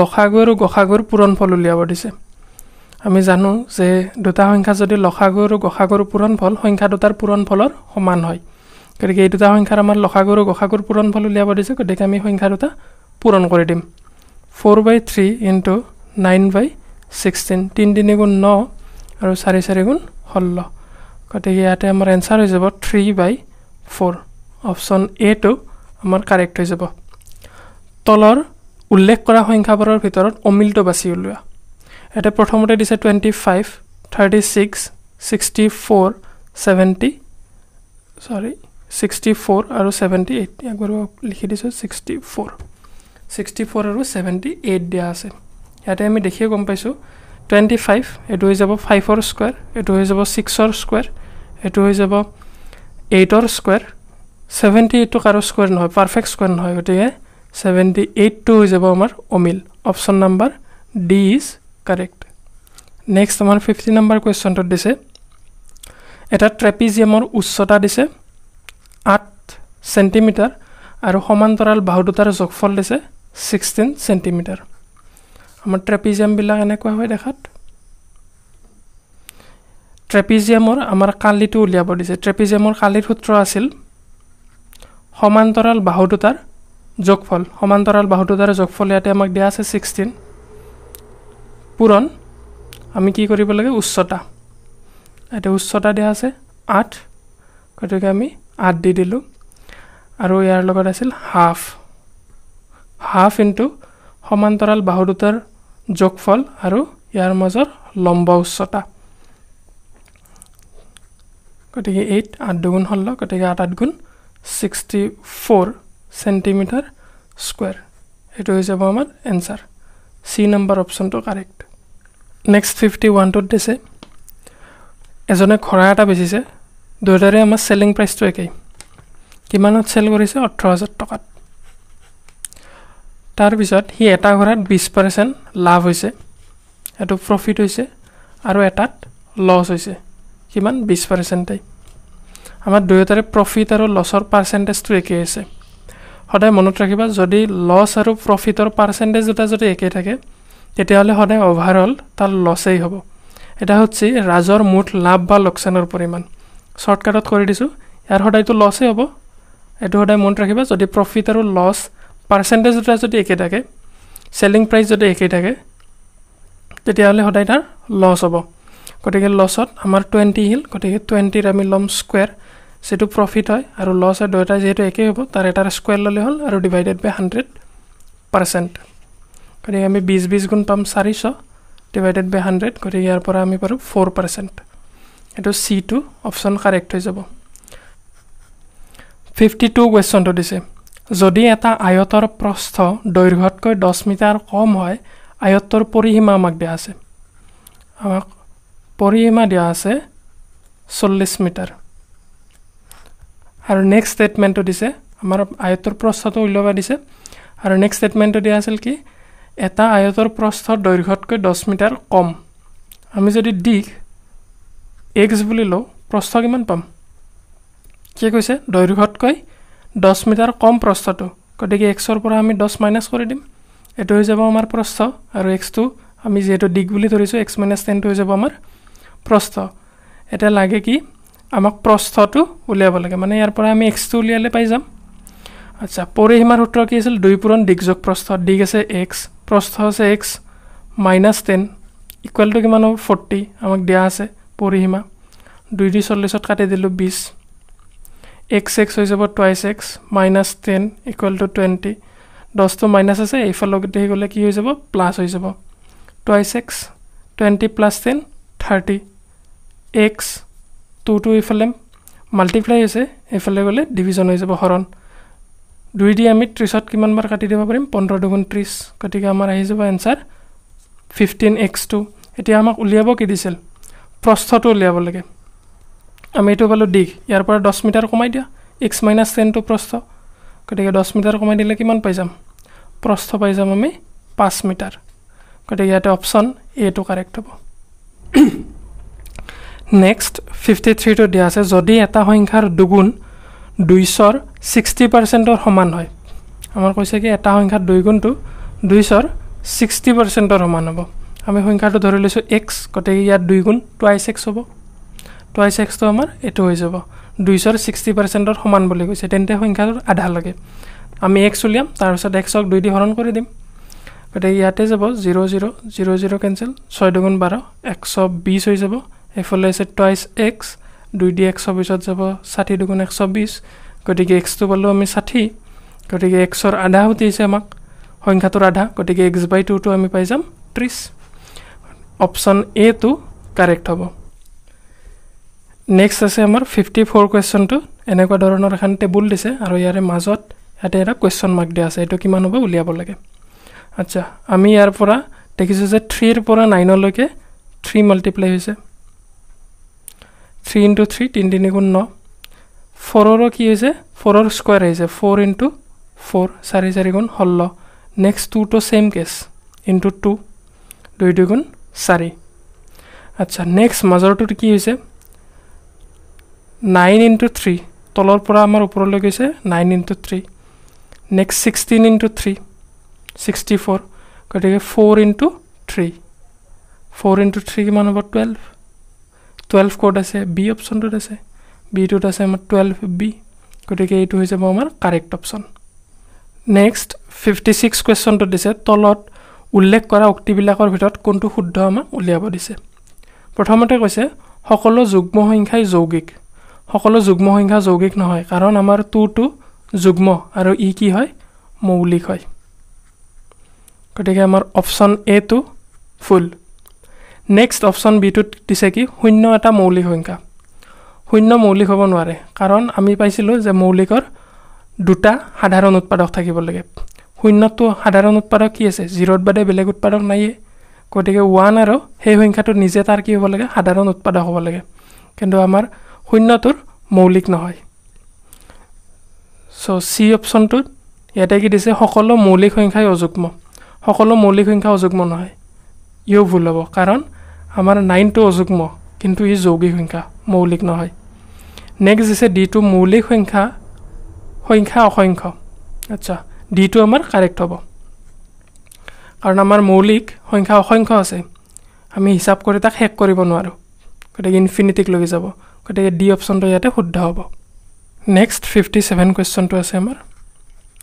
লখাগু আৰু গসাগুৰ ফল উলিয়াব দিছে আমি জানো যে দুটা সংখ্যা যদি লখাগু আৰু গসাগুৰ ফল সংখ্যা দুটাৰ পূৰণ ফলৰ সমান হয় গতিকে এই দুটা সংখ্যাৰ আমাৰ লখাগু আৰু গসাগুৰ ফল উলিয়াব দিছে গতিকে আমি সংখ্যা দুটা পূৰণ কৰি দিম four by three into nine by sixteen তিনি তিনি গুণ ন আৰু চাৰি চাৰি গুণ ষোল্ল গতিকে ইয়াতে আমাৰ এনচাৰ হৈ যাব থ্ৰী বাই ফ'ৰ অপশ্যন এটো আমাৰ কাৰেক্ট হৈ যাব তলৰ উল্লেখ কৰা সংখ্যাবোৰৰ ভিতৰত অমিলটো বাছি উলিওৱা ইয়াতে প্ৰথমতে দিছে twenty five thirty six sixty four seventy sorry sixty four আৰু ছেভেণ্টি এইট ইয়াকবাৰ লিখি দিছোঁ ছিক্সটি ফ'ৰ ছিক্সটি ফ'ৰ আৰু ছেভেণ্টি এইট দিয়া আছে ইয়াতে আমি দেখিয়ে গম পাইছোঁ টুৱেণ্টি ফাইভ এইটো হৈ যাব ফাইভৰ স্কুৱেৰ এইটো হৈ যাব ছিক্সৰ স্কুৱেৰ এইটো হৈ যাব এইটৰ স্কুৱেৰ ছেভেণ্টি এইটটো কাৰো স্কুৱেৰ নহয় পাৰফেক্ট স্কুৱেৰ নহয় গতিকে ছেভেণ্টি এইটটো হৈ যাব আমাৰ অমিল option number D is correct next আমাৰ ফিফটি নাম্বাৰ কুৱেশ্যনটোত দিছে এটা ট্ৰেপিজিয়ামৰ উচ্চতা দিছে আঠ চেণ্টিমিটাৰ আৰু সমান্তৰাল বাহু দুটাৰ জগফল দিছে ছিক্সটিন চেণ্টিমিটাৰ আমাৰ ট্ৰেপিজিয়ামবিলাক এনেকুৱা হয় দেখাত ট্ৰেপিজিয়ামৰ আমাৰ কালিটো উলিয়াব দিছে ট্ৰেপিজিয়ামৰ কালিৰ সূত্ৰ আছিল সমান্তৰাল বাহু দুটাৰ যোগফল সমান্তৰাল বাহুটো দ্বাৰা যোগফল ইয়াতে আমাক দিয়া আছে ছিক্সটিন পূৰণ আমি কি কৰিব লাগে উচ্চতা ইয়াতে উচ্চতা দিয়া আছে আঠ গতিকে আমি আঠ দি দিলোঁ আৰু ইয়াৰ লগত আছিল হাফ হাফ ইণ্টু সমান্তৰাল বাহু দুটাৰ যোগফল আৰু ইয়াৰ মাজৰ লম্ব উচ্চতা গতিকে এইট আঠ দুগুণ ষোল্ল গতিকে আঠ আঠ গুণ ছিক্সটি ফ'ৰ চেণ্টিমিটাৰ স্কুৱেৰ এইটো হৈ যাব আমাৰ এনচাৰ চি নম্বৰ অপশ্যনটো কাৰেক্ট নেক্সট ফিফটি ওৱানটোত দিছে এজনে ঘোঁৰা এটা বেচিছে দুয়োটাৰে আমাৰ চেলিং প্ৰাইচটো একেই কিমানত চেল কৰিছে ওঠৰ হাজাৰ টকাত তাৰপিছত সি এটা ঘোঁৰাত বিছ পাৰ্চেণ্ট লাভ হৈছে এইটো প্ৰফিট হৈছে আৰু এটাত লছ হৈছে কিমান বিছ পাৰ্চেণ্টেই আমাৰ দুয়োটাৰে প্ৰফিট আৰু লছৰ পাৰ্চেণ্টেজটো একেই আছে সদায় মনত ৰাখিবা যদি লছ আৰু প্ৰফিটৰ পাৰ্চেণ্টেজ দুটা যদি একেই থাকে তেতিয়াহ'লে সদায় অ'ভাৰঅল তাৰ লছেই হ'ব এটা হৈছে ৰাজৰ মুঠ লাভ বা লোকচানৰ পৰিমাণ শ্বৰ্টকাটত কৰি দিছোঁ ইয়াৰ সদায়তো লছেই হ'ব এইটো সদায় মনত ৰাখিবা যদি প্ৰফিট আৰু লছ পাৰ্চেণ্টেজ দুটা যদি একে থাকে চেলিং প্ৰাইচ যদি একেই থাকে তেতিয়াহ'লে সদায় তাৰ লছ হ'ব গতিকে লছত আমাৰ টুৱেণ্টি হিল গতিকে টুৱেণ্টিৰ আমি ল'ম স্কুৱেৰ সেইটো প্ৰফিট হয় আৰু লছ হয় দুয়োটা যিহেতু একেই হ'ব তাৰ এটাৰ স্কুৱেৰ ল'লে হ'ল আৰু ডিভাইডেড বাই হাণ্ড্ৰেড পাৰ্চেণ্ট গতিকে আমি বিছ বিছ গুণ পাম চাৰিশ ডিভাইডেড বাই হাণ্ড্ৰেড গতিকে ইয়াৰ পৰা আমি পাৰোঁ ফ'ৰ পাৰ্চেণ্ট এইটো চি টু অপশ্যন কাৰেক্ট হৈ যাব ফিফটি টু কুৱেশ্যনটো দিছে যদি এটা আয়তৰ প্ৰস্থ দৈৰ্ঘতকৈ দহ মিটাৰ কম হয় আয়ত্তৰ পৰিসীমা আমাক দিয়া আছে আমাক পৰিসীমা দিয়া আছে চল্লিছ মিটাৰ আৰু নেক্সট ষ্টেটমেণ্টটো দিছে আমাৰ আয়তৰ প্ৰস্থটো উলিয়াব দিছে আৰু নেক্সট ষ্টেটমেণ্টটো দিয়া আছিল কি এটা আয়তৰ প্ৰস্থ দৈৰ্ঘতকৈ দহ মিটাৰ কম আমি যদি দীঘ এক্স বুলি লওঁ প্ৰস্থ কিমান পাম কি কৈছে দৈৰ্ঘতকৈ দহ মিটাৰ কম প্ৰস্থটো গতিকে এক্সৰ পৰা আমি দহ মাইনাছ কৰি দিম এইটো হৈ যাব আমাৰ প্ৰস্থ আৰু এক্সটো আমি যিহেতু দিগ বুলি ধৰিছোঁ এক্স মাইনাছ টেনটো হৈ যাব আমাৰ প্ৰস্থ এতিয়া লাগে কি আমাক প্ৰস্থটো উলিয়াব লাগে মানে ইয়াৰ পৰা আমি এক্সটো উলিয়ালে পাই যাম আচ্ছা পৰিসীমাৰ সূত্ৰ কি আছিল দুই পূৰণ দিগযোগ প্ৰস্থ দিগ আছে এক্স প্ৰস্থ আছে এক্স মাইনাছ টেন ইকুৱেলটো কিমান হ'ব ফৰ্টি আমাক দিয়া আছে পৰিসীমা দুই দুই চল্লিছত কাটি দিলোঁ বিছ এক্স এক্স হৈ যাব twice x minus ten equal to twenty দহটো মাইনাছ আছে এইফালৰ গোটেই গ'লে কি হৈ যাব প্লাছ হৈ যাব twice x twenty plus ten thirty x two two এইফালে মাল্টিপ্লাই হৈছে এইফালে গ'লে ডিভিজন হৈ যাব হৰণ দুই দি আমি ত্ৰিছত কিমানবাৰ কাটি দিব পাৰিম পোন্ধৰ দুগুণ ত্ৰিছ গতিকে আমাৰ আহি যাব এনচাৰ ফিফটিন এক্স টু এতিয়া আমাক উলিয়াব কি দিছিল প্ৰস্থটো উলিয়াব লাগে আমি এইটো পালোঁ দিশ ইয়াৰ পৰা দহ মিটাৰ কমাই দিয়া এক্স মাইনাছ টেনটো প্ৰস্থ গতিকে দহ মিটাৰ কমাই দিলে কিমান পাই যাম প্ৰস্থ পাই যাম আমি পাঁচ মিটাৰ গতিকে ইয়াতে অপশ্যন এইটো কাৰেক্ট হ'ব নেক্সট ফিফটি থ্ৰীটো দিয়া আছে যদি এটা সংখ্যাৰ দুগুণ দুইশৰ ছিক্সটি পাৰ্চেণ্টৰ সমান হয় আমাৰ কৈছে কি এটা সংখ্যাৰ দুইগুণটো দুইশৰ ছিক্সটি পাৰ্চেণ্টৰ সমান হ'ব আমি সংখ্যাটো ধৰি লৈছোঁ এক্স গতিকে ইয়াত দুই গুণ টুৱাইচ এক্স হ'ব টুৱাইচ এক্সটো আমাৰ এইটো হৈ যাব দুইশৰ ছিক্সটি পাৰ্চেণ্টৰ সমান বুলি কৈছে তেন্তে সংখ্যাটোৰ আধা লাগে আমি এক্স উলিয়াম তাৰপিছত এক্সক দুই দি হৰণ কৰি দিম গতিকে ইয়াতে যাব zero' zero' zero' zero' cancel ছয় দুগুণ বাৰ একশ বিছ হৈ যাব এইফালে হৈছে টুৱাইছ এক্স দুই ডি এশ বিছত যাব ষাঠি দুগুণ এক বিছ গতিকে এক্সটো পালোঁ আমি ষাঠি গতিকে এক্সৰ আধা সুতিছে আমাক সংখ্যাটোৰ আধা গতিকে এক্স বাই টুটো আমি পাই যাম ত্ৰিছ অপশ্যন এ এটো কাৰেক্ট হ'ব নেক্সট আছে আমাৰ ফিফটি ফ'ৰ কুৱেশ্যনটো এনেকুৱা ধৰণৰ এখন টেবুল দিছে আৰু ইয়াৰে মাজত ইয়াতে এটা কুৱেশ্যন মাৰ্ক দিয়া আছে এইটো কিমান হ'ব উলিয়াব লাগে আচ্ছা আমি ইয়াৰ পৰা দেখিছোঁ যে থ্ৰীৰ পৰা নাইনলৈকে থ্ৰী মাল্টিপ্লাই হৈছে থ্ৰী ইণ্টু থ্ৰী তিনি তিনি গুণ ন ফ'ৰৰো কি হৈছে ফ'ৰৰ স্কুৱাৰ আহিছে ফ'ৰ ইণ্টু ফ'ৰ চাৰি চাৰি গুণ ষোল্ল নেক্সট টুটো ছেইম কেছ ইণ্টু টু দুই দুই গুণ চাৰি আচ্ছা নেক্সট মাজৰটোত কি হৈছে নাইন ইণ্টু থ্ৰী তলৰ পৰা আমাৰ ওপৰলৈ গৈছে nine into three next sixteen into three sixty four গতিকে four into three four into three কিমান হ'ব টুৱেল্ভ টুৱেল্ভ ক'ত আছে বি অপশ্যনটোত আছে বি বিটোত আছে আমাৰ টুৱেল্ভ বি গতিকে এইটো হৈ যাব আমাৰ correct option next fifty six কুৱেশ্যনটোত দিছে তলত উল্লেখ কৰা উক্তিবিলাকৰ ভিতৰত কোনটো শুদ্ধ আমাক উলিয়াব দিছে প্ৰথমতে কৈছে সকলো যুগ্ম সংখ্যাই যৌগিক সকলো যুগ্ম সংখ্যা যৌগিক নহয় কাৰণ আমাৰ টুটো যুগ্ম আৰু ই কি হয় মৌলিক হয় গতিকে আমাৰ option A two full next option বিটোত দিছে কি শূন্য এটা মৌলিক সংখ্যা শূন্য মৌলিক হ'ব নোৱাৰে কাৰণ আমি পাইছিলোঁ যে মৌলিকৰ দুটা সাধাৰণ উৎপাদক থাকিব লাগে শূন্যটো সাধাৰণ উৎপাদক কি আছে জিৰ'ত বাদে বেলেগ উৎপাদক নাইয়ে গতিকে ওৱান আৰু সেই সংখ্যাটো নিজে তাৰ কি হ'ব লাগে সাধাৰণ উৎপাদক হ'ব লাগে কিন্তু আমাৰ শূন্যটোৰ মৌলিক নহয় চ' চি অপশ্যনটোত ইয়াতে কি দিছে সকলো মৌলিক সংখ্যাই অযুগ্ম সকলো মৌলিক সংখ্যা অযুগ্ম নহয় ইয়ো ভুল হ'ব কাৰণ আমাৰ নাইনটো অযুগ্ম কিন্তু ই যৌগিক সংখ্যা মৌলিক নহয় নেক্সট হৈছে ডিটো মৌলিক সংখ্যা সংখ্যা অসংখ্য আচ্ছা ডিটো আমাৰ কাৰেক্ট হ'ব কাৰণ আমাৰ মৌলিক সংখ্যা অসংখ্য আছে আমি হিচাপ কৰি তাক শেষ কৰিব নোৱাৰোঁ গতিকে ইনফিনিটিক লৈ যাব গতিকে ডি অপশ্যনটো ইয়াতে শুদ্ধ হ'ব নেক্সট ফিফটি ছেভেন কুৱেশ্যনটো আছে আমাৰ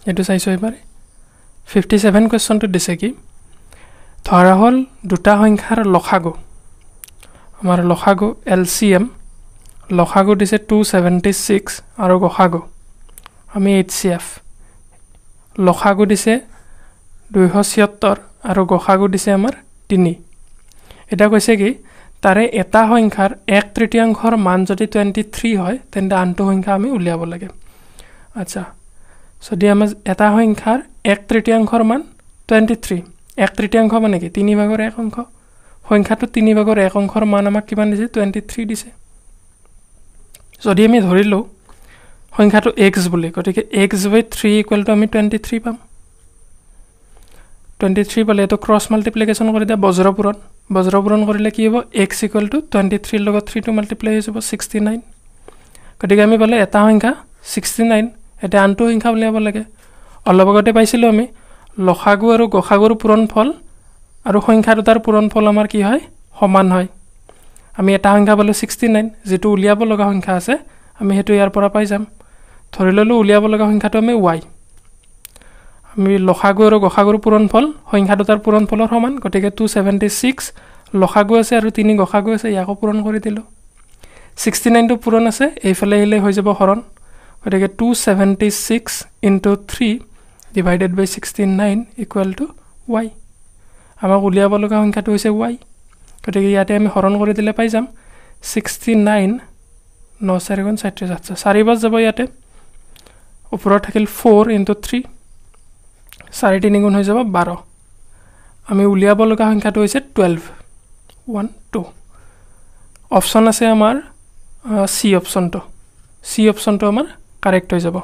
এইটো চাইছোঁ এইবাৰ ফিফটি ছেভেন কুৱেশ্যনটোত দিছে কি ধৰা হ'ল দুটা সংখ্যাৰ লখাগু আমাৰ লখাগু এল চি এম লখাগু দিছে টু ছেভেণ্টি ছিক্স আৰু গোসাগু আমি এইচ চি এফ লখাগু দিছে দুইশ ছিয়ত্তৰ আৰু গোসাগু দিছে আমাৰ তিনি এতিয়া কৈছে কি তাৰে এটা সংখ্যাৰ এক তৃতীয়াংশৰ মান যদি টুৱেণ্টি থ্ৰী হয় তেন্তে আনটো সংখ্যা আমি উলিয়াব লাগে আচ্ছা যদি আমাৰ এটা সংখ্যাৰ এক তৃতীয়াংশৰ মান টুৱেণ্টি থ্ৰী এক তৃতীয়াংশ মানে কি তিনি ভাগৰ এক অংশ সংখ্যাটো তিনি ভাগৰ এক অংশৰ মান আমাক কিমান দিছে টুৱেণ্টি থ্ৰী দিছে যদি আমি ধৰি লওঁ সংখ্যাটো এক্স বুলি গতিকে x by three equal to আমি টুৱেণ্টি থ্ৰী পাম টুৱেণ্টি থ্ৰী পালে এইটো ক্ৰছ মাল্টিপ্লিকেশ্যন কৰি দিয়া বজ্ৰপূৰণ বজ্ৰপূৰণ কৰিলে কি হ'ব এক্স ইকুৱেল টু টুৱেণ্টি থ্ৰীৰ লগত থ্ৰীটো মাল্টিপ্লাই হৈ যাব ছিক্সটি নাইন গতিকে আমি পালে এটা সংখ্যা ছিক্সটি নাইন এতিয়া আনটো সংখ্যা উলিয়াব লাগে অলপ আগতে পাইছিলোঁ আমি লসাগু আৰু গোসাগুৰ পূৰণ ফল আৰু সংখ্যা দুটাৰ পূৰণ ফল আমাৰ কি হয় সমান হয় আমি এটা সংখ্যা পালোঁ ছিক্সটি নাইন যিটো উলিয়াব লগা সংখ্যা আছে আমি সেইটো ইয়াৰ পৰা পাই যাম ধৰি ল'লোঁ উলিয়াব লগা সংখ্যাটো আমি ৱাই আমি লসাগু আৰু গোসাগুৰ পূৰণ ফল সংখ্যা দুটাৰ পূৰণ ফলৰ সমান গতিকে টু ছেভেণ্টি ছিক্স লসাগু আছে আৰু তিনি গোসাগু আছে ইয়াকো পূৰণ কৰি দিলোঁ ছিক্সটি নাইনটো পূৰণ আছে এইফালে আহিলে হৈ যাব হৰণ গতিকে two seventy six into three divided by sixteen nine equal to Y আমাক উলিয়াব লগা সংখ্যাটো হৈছে ৱাই গতিকে ইয়াতে আমি হৰণ কৰি দিলে পাই যাম ছিক্সটি নাইন ন চাৰিগুণ ছয়ত্ৰিছ আঠশ চাৰি পাঁচ যাব ইয়াতে ওপৰত থাকিল ফ'ৰ ইনটু থ্ৰী চাৰে তিনিগুণ হৈ যাব বাৰ আমি উলিয়াব লগা সংখ্যাটো হৈছে টুৱেল্ভ ওৱান টু অপশ্যন আছে আমাৰ চি অপশ্যনটো চি অপশ্যনটো আমাৰ কাৰেক্ট হৈ যাব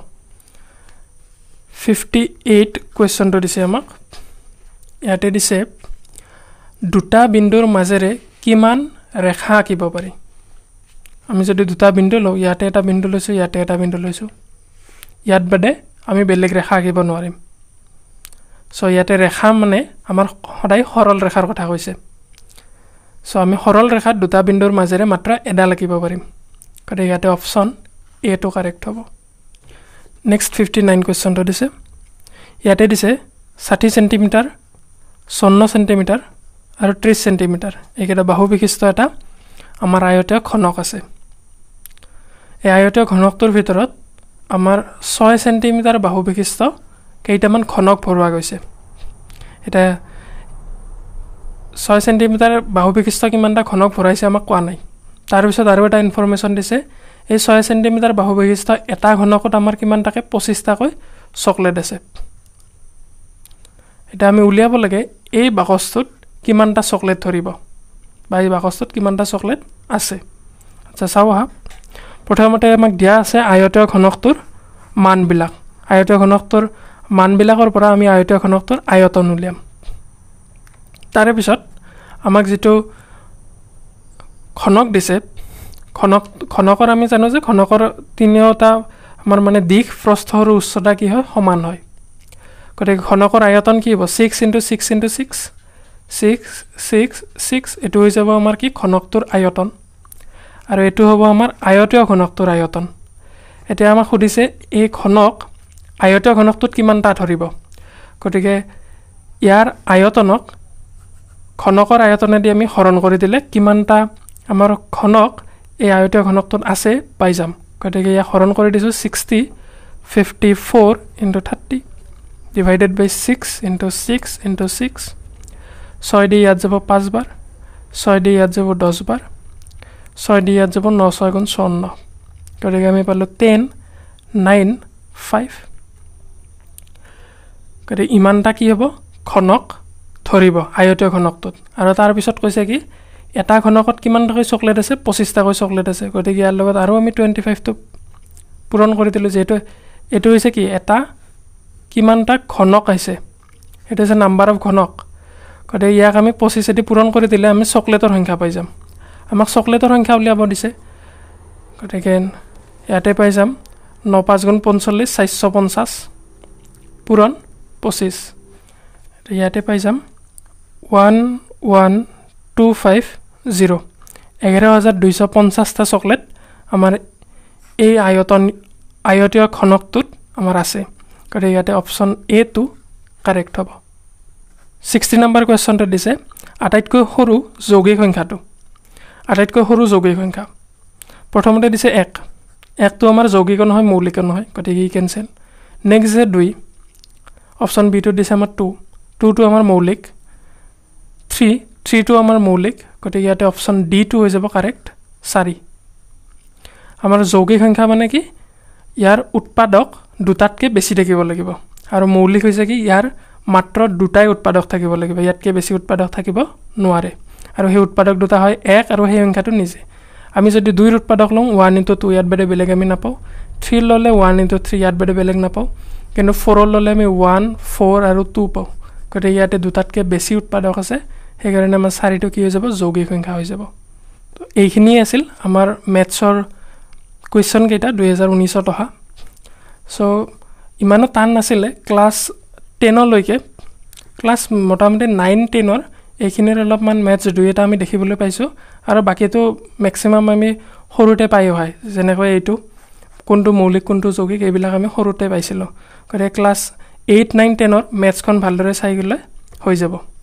ফিফটি এইট কুৱেশ্যনটো দিছে আমাক ইয়াতে দিছে দুটা বিন্দুৰ মাজেৰে কিমান ৰেখা আঁকিব পাৰি আমি যদি দুটা বিন্দু লওঁ ইয়াতে এটা বিন্দু লৈছোঁ ইয়াতে এটা বিন্দু লৈছোঁ ইয়াত বাদে আমি বেলেগ ৰেখা আঁকিব নোৱাৰিম চ' ইয়াতে ৰেখা মানে আমাৰ সদায় সৰল ৰেখাৰ কথা কৈছে চ' আমি সৰল ৰেখাত দুটা বিন্দুৰ মাজেৰে মাত্ৰ এডাল আঁকিব পাৰিম গতিকে ইয়াতে অপশ্যন এটো কাৰেক্ট হ'ব নেক্সট ফিফটি নাইন কুৱেশ্যনটো দিছে ইয়াতে দিছে ষাঠি চেণ্টিমিটাৰ চৌন্ন চেণ্টিমিটাৰ আৰু ত্ৰিছ চেণ্টিমিটাৰ এইকেইটা বাহু বিশিষ্ট এটা আমাৰ আয়তীয় খনক আছে এই আয়তীয় ঘনকটোৰ ভিতৰত আমাৰ ছয় চেণ্টিমিটাৰ বাহুবিশিষ্ট কেইটামান খনক ভৰোৱা গৈছে এতিয়া ছয় চেণ্টিমিটাৰ বাহু বিশিষ্ট কিমানটা খনক ভৰাইছে আমাক কোৱা নাই তাৰপিছত আৰু এটা ইনফৰ্মেশ্যন দিছে এই ছয় চেণ্টিমিটাৰ বাহু বৈশিষ্ট এটা ঘনকত আমাৰ কিমান থাকে পঁচিছটাকৈ চকলেট আছে এতিয়া আমি উলিয়াব লাগে এই বাকচটোত কিমানটা চকলেট ধৰিব বা এই বাকচটোত কিমানটা চকলেট আছে আচ্ছা চাওঁ আহক প্ৰথমতে আমাক দিয়া আছে আয়তীয় ঘনকটোৰ মানবিলাক আয়তীয় ঘনকটোৰ মানবিলাকৰ পৰা আমি আয়তীয় ঘনকটোৰ আয়তন উলিয়াম তাৰে পিছত আমাক যিটো ঘনক দিছে খনক ঘনকৰ আমি জানো যে ঘনকৰ তিনিওটা আমাৰ মানে দিশ প্ৰস্থ আৰু উচ্চতা কি হয় সমান হয় গতিকে ঘনকৰ আয়তন কি হ'ব six into six into six six six six এইটো হৈ যাব আমাৰ কি খনকটোৰ আয়তন আৰু এইটো হ'ব আমাৰ আয়তীয় ঘনকটোৰ আয়তন এতিয়া আমাক সুধিছে এই ঘনক আয়তীয় ঘনকটোত কিমানটা ধৰিব গতিকে ইয়াৰ আয়তনক ঘনকৰ আয়তনেদি আমি হৰণ কৰি দিলে কিমানটা আমাৰ ঘনক এই আয়তীয় ঘনকটোত আছে পাই যাম গতিকে ইয়াক হৰণ কৰি দিছোঁ sixty fifty four into thirty divided by six into six into six ছয় দি ইয়াত যাব পাঁচবাৰ ছয় দি ইয়াত যাব দহবাৰ ছয় দি ইয়াত যাব ন ছয় গুণ চৌৱন্ন গতিকে আমি পালোঁ টেন নাইন ফাইভ গতিকে ইমানটা কি হ'ব ঘনক ধৰিব আয়তীয় ঘনকটোত আৰু তাৰপিছত কৈছে কি এটা ঘনকত কিমানটাকৈ চকলেট আছে পঁচিছটাকৈ চকলেট আছে গতিকে ইয়াৰ লগত আৰু আমি টুৱেণ্টি ফাইভটো পূৰণ কৰি দিলোঁ যিহেতু এইটো হৈছে কি এটা কিমানটা ঘনক আহিছে সেইটো হৈছে নাম্বাৰ অফ ঘনক গতিকে ইয়াক আমি পঁচিছ এটি পূৰণ কৰি দিলে আমি চকলেটৰ সংখ্যা পাই যাম আমাক চকলেটৰ সংখ্যা উলিয়াব দিছে গতিকে ইয়াতে পাই যাম ন পাঁচ গুণ পঞ্চল্লিছ চাৰিশ পঞ্চাছ পূৰণ পঁচিছ ইয়াতে পাই যাম one one two five zero' এঘাৰ হাজাৰ দুইশ পঞ্চাছটা চকলেট আমাৰ এই আয়তন আয়তীয় খনকটোত আমাৰ আছে গতিকে ইয়াতে অপশ্যন এ টো কাৰেক্ট হ'ব ছিক্সটি নম্বৰ কুৱেশ্যনটো দিছে আটাইতকৈ সৰু যৌগিক সংখ্যাটো আটাইতকৈ সৰু যৌগিক সংখ্যা প্ৰথমতে দিছে এক একটো আমাৰ যৌগিক নহয় মৌলিক নহয় গতিকে ই কেনচেল নেক্সট দিছে দুই অপশ্যন বিটোত দিছে আমাৰ টু টুটো আমাৰ মৌলিক থ্ৰী থ্ৰীটো আমাৰ মৌলিক গতিকে ইয়াতে অপশ্যন ডিটো হৈ যাব কাৰেক্ট চাৰি আমাৰ যৌগিক সংখ্যা মানে কি ইয়াৰ উৎপাদক দুটাতকৈ বেছি থাকিব লাগিব আৰু মৌলিক হৈছে কি ইয়াৰ মাত্ৰ দুটাই উৎপাদক থাকিব লাগিব ইয়াতকৈ বেছি উৎপাদক থাকিব নোৱাৰে আৰু সেই উৎপাদক দুটা হয় এক আৰু সেই সংখ্যাটো নিজে আমি যদি দুইৰ উৎপাদক লওঁ ওৱান ইণ্টু টু ইয়াত বাইদেউ বেলেগ আমি নাপাওঁ থ্ৰীৰ ল'লে ওৱান ইণ্টু থ্ৰী ইয়াত বাইদেউ বেলেগ নাপাওঁ কিন্তু ফ'ৰৰ ল'লে আমি ওৱান ফ'ৰ আৰু টু পাওঁ গতিকে ইয়াতে দুটাতকৈ বেছি উৎপাদক আছে সেইকাৰণে আমাৰ চাৰিটো কি হৈ যাব যৌগিক সংখ্যা হৈ যাব তো এইখিনিয়ে আছিল আমাৰ মেথছৰ কুৱেশ্যনকেইটা দুহেজাৰ ঊনৈছত অহা চ' ইমানো টান নাছিলে ক্লাছ টেনলৈকে ক্লাছ মোটামুটি নাইন টেনৰ এইখিনিৰ অলপমান মেথছ দুই এটা আমি দেখিবলৈ পাইছোঁ আৰু বাকীটো মেক্সিমাম আমি সৰুতে পাই অহাই যেনেকৈ এইটো কোনটো মৌলিক কোনটো যৌগিক এইবিলাক আমি সৰুতে পাইছিলোঁ গতিকে ক্লাছ এইট নাইন টেনৰ মেথছখন ভালদৰে চাই গ'লে হৈ যাব